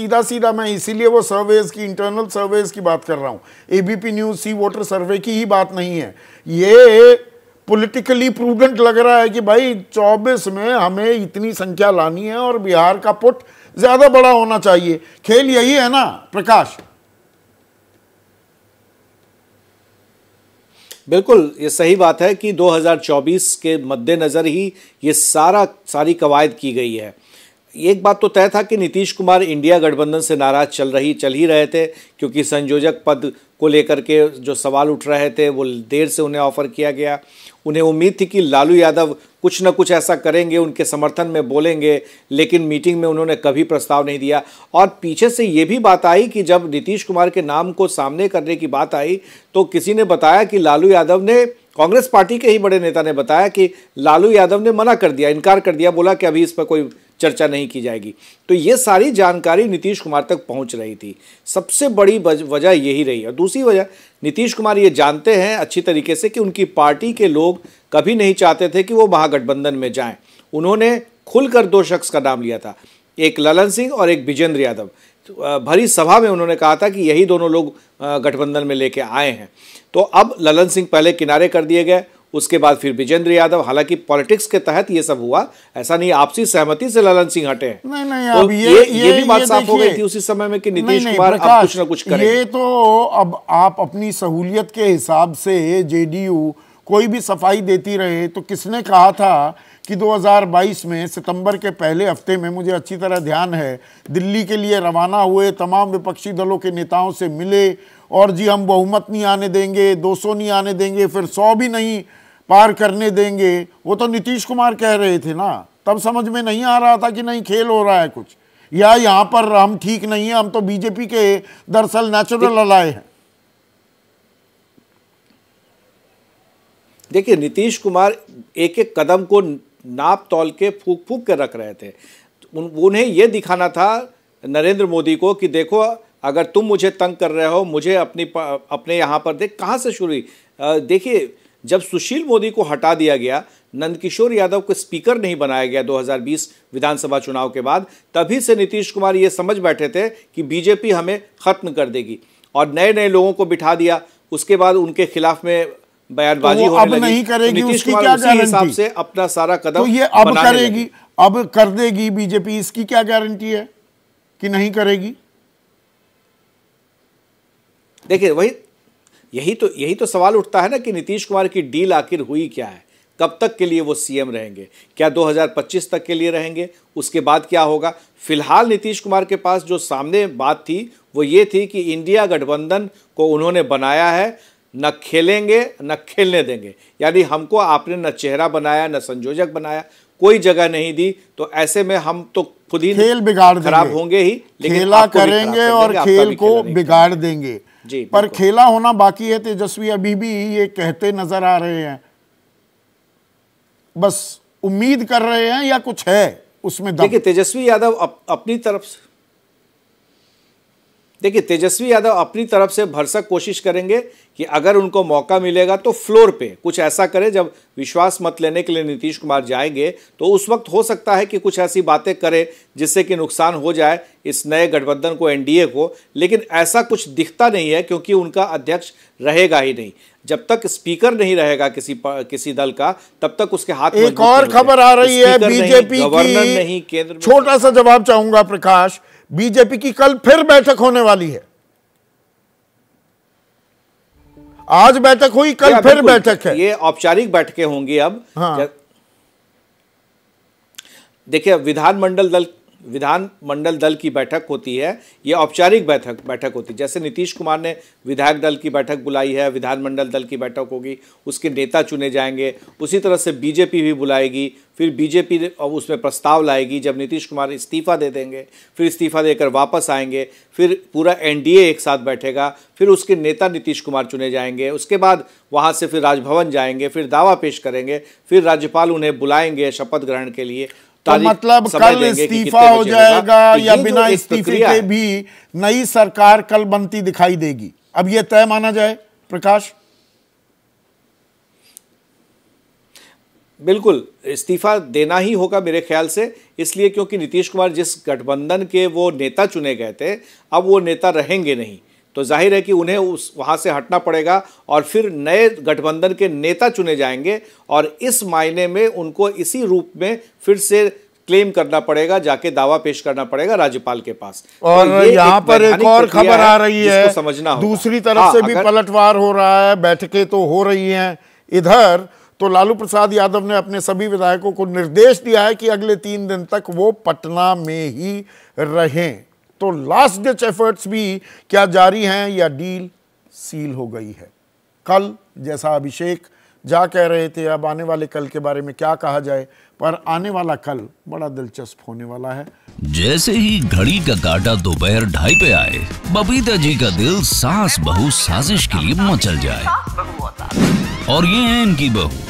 सीधा सीधा मैं इसीलिए वो सर्वेज की इंटरनल सर्वेज की बात कर रहा हूँ ABP news C voter survey की ही बात नहीं है ये पॉलिटिकली प्रूडेंट लग रहा है कि भाई 24 में हमें इतनी संख्या लानी है और बिहार का पुट ज्यादा बड़ा होना चाहिए खेल यही है ना प्रकाश बिल्कुल ये सही बात है कि 2024 के मद्देनज़र ही ये सारा सारी कवायद की गई है एक बात तो तय था कि नीतीश कुमार इंडिया गठबंधन से नाराज चल रही चल ही रहे थे क्योंकि संयोजक पद को लेकर के जो सवाल उठ रहे थे वो देर से उन्हें ऑफर किया गया उन्हें उम्मीद थी कि लालू यादव कुछ ना कुछ ऐसा करेंगे उनके समर्थन में बोलेंगे लेकिन मीटिंग में उन्होंने कभी प्रस्ताव नहीं दिया और पीछे से ये भी बात आई कि जब नीतीश कुमार के नाम को सामने करने की बात आई तो किसी ने बताया कि लालू यादव ने कांग्रेस पार्टी के ही बड़े नेता ने बताया कि लालू यादव ने मना कर दिया इनकार कर दिया बोला कि अभी इस पर कोई चर्चा नहीं की जाएगी तो ये सारी जानकारी नीतीश कुमार तक पहुंच रही थी सबसे बड़ी वजह यही रही और दूसरी वजह नीतीश कुमार ये जानते हैं अच्छी तरीके से कि उनकी पार्टी के लोग कभी नहीं चाहते थे कि वो महागठबंधन में जाएं उन्होंने खुलकर दो शख्स का नाम लिया था एक ललन सिंह और एक विजेंद्र यादव तो, भरी सभा में उन्होंने कहा था कि यही दोनों लोग गठबंधन में लेके आए हैं तो अब ललन सिंह पहले किनारे कर दिए गए उसके बाद फिर विजेंद्र यादव हालांकि पॉलिटिक्स के तहत ये सब हुआ ऐसा नहीं आपसी सहमति से ललन सिंह हटे नहीं नहीं अब तो ये, ये, ये, ये भी बात साफ हो गई थी उसी समय में कि नीतीश कुमार अब कुछ ना कुछ करें ये तो अब आप अपनी सहूलियत के हिसाब से जेडीयू कोई भी सफाई देती रहे तो किसने कहा था कि 2022 में सितंबर के पहले हफ्ते में मुझे अच्छी तरह ध्यान है दिल्ली के लिए रवाना हुए तमाम विपक्षी दलों के नेताओं से मिले और जी हम बहुमत नहीं आने देंगे 200 नहीं आने देंगे फिर 100 भी नहीं पार करने देंगे वो तो नीतीश कुमार कह रहे थे ना तब समझ में नहीं आ रहा था कि नहीं खेल हो रहा है कुछ या यहाँ पर हम ठीक नहीं है हम तो बीजेपी के दरअसल नेचुरल अलाय हैं देखिए नीतीश कुमार एक एक कदम को नाप तौल के फूक फूक के रख रहे थे उन उन्हें यह दिखाना था नरेंद्र मोदी को कि देखो अगर तुम मुझे तंग कर रहे हो मुझे अपनी अपने यहाँ पर देख कहाँ से शुरू हुई देखिए जब सुशील मोदी को हटा दिया गया नंदकिशोर यादव को स्पीकर नहीं बनाया गया 2020 विधानसभा चुनाव के बाद तभी से नीतीश कुमार ये समझ बैठे थे कि बीजेपी हमें ख़त्म कर देगी और नए नए लोगों को बिठा दिया उसके बाद उनके खिलाफ में बयानबाजी तो होने नहीं करेगी तो नीतीश कुमार उसी हिसाब से अपना सारा कदम तो ये अब करेगी अब कर देगी बीजेपी इसकी क्या गारंटी है कि नहीं करेगी देखिए वही यही तो यही तो सवाल उठता है ना कि नीतीश कुमार की डील आखिर हुई क्या है कब तक के लिए वो सीएम रहेंगे क्या 2025 तक के लिए रहेंगे उसके बाद क्या होगा फिलहाल नीतीश कुमार के पास जो सामने बात थी वो ये थी कि इंडिया गठबंधन को उन्होंने बनाया है न खेलेंगे न खेलने देंगे यानी हमको आपने न चेहरा बनाया न संयोजक बनाया कोई जगह नहीं दी तो ऐसे में हम तो खुद ही खेल बिगाड़ खराब होंगे ही खेला करेंगे और खेल को बिगाड़ देंगे जी पर खेला होना बाकी है तेजस्वी अभी भी ये कहते नजर आ रहे हैं बस उम्मीद कर रहे हैं या कुछ है उसमें देखिए तेजस्वी यादव अप, अपनी तरफ से देखिए तेजस्वी यादव अपनी तरफ से भरसक कोशिश करेंगे कि अगर उनको मौका मिलेगा तो फ्लोर पे कुछ ऐसा करें जब विश्वास मत लेने के लिए नीतीश कुमार जाएंगे तो उस वक्त हो सकता है कि कुछ ऐसी बातें करें जिससे कि नुकसान हो जाए इस नए गठबंधन को एनडीए को लेकिन ऐसा कुछ दिखता नहीं है क्योंकि उनका अध्यक्ष रहेगा ही नहीं जब तक स्पीकर नहीं रहेगा किसी किसी दल का तब तक उसके हाथ एक और खबर आ रही है बीजेपी गवर्नर नहीं केंद्र छोटा सा जवाब चाहूंगा प्रकाश बीजेपी की कल फिर बैठक होने वाली है आज बैठक हुई कल फिर बैठक है ये औपचारिक बैठकें होंगी अब हाँ। देखिए विधानमंडल दल विधानमंडल दल की बैठक होती है यह औपचारिक बैठक बैठक होती है जैसे नीतीश कुमार ने विधायक दल की बैठक बुलाई है विधानमंडल दल की बैठक होगी उसके नेता चुने जाएंगे उसी तरह से बीजेपी भी बुलाएगी फिर बीजेपी अब उसमें प्रस्ताव लाएगी जब नीतीश कुमार इस्तीफा दे देंगे फिर इस्तीफा देकर वापस आएंगे फिर पूरा एनडीए एक साथ बैठेगा फिर उसके नेता नीतीश कुमार चुने जाएंगे उसके बाद वहाँ से फिर राजभवन जाएंगे फिर दावा पेश करेंगे फिर राज्यपाल उन्हें बुलाएंगे शपथ ग्रहण के लिए तो मतलब कल इस्तीफा हो जाएगा या बिना इस्तीफे के भी नई सरकार कल बनती दिखाई देगी अब यह तय माना जाए प्रकाश बिल्कुल इस्तीफा देना ही होगा मेरे ख्याल से इसलिए क्योंकि नीतीश कुमार जिस गठबंधन के वो नेता चुने गए थे अब वो नेता रहेंगे नहीं तो जाहिर है कि उन्हें उस वहाँ से हटना पड़ेगा और फिर नए गठबंधन के नेता चुने जाएंगे और इस मायने में उनको इसी रूप में फिर से क्लेम करना पड़ेगा जाके दावा पेश करना पड़ेगा राज्यपाल के पास तो और तो यहाँ पर एक और खबर आ रही है समझना दूसरी तरफ हाँ, से भी पलटवार हो रहा है बैठकें तो हो रही हैं इधर तो लालू प्रसाद यादव ने अपने सभी विधायकों को निर्देश दिया है कि अगले तीन दिन तक वो पटना में ही रहें तो लास्ट डिच एफर्ट्स भी क्या जारी हैं या डील सील हो गई है कल जैसा अभिषेक जा कह रहे थे अब आने वाले कल के बारे में क्या कहा जाए पर आने वाला कल बड़ा दिलचस्प होने वाला है जैसे ही घड़ी का काटा दोपहर ढाई पे आए बबीता जी का दिल सास बहु साजिश के लिए मचल जाए और ये है इनकी बहू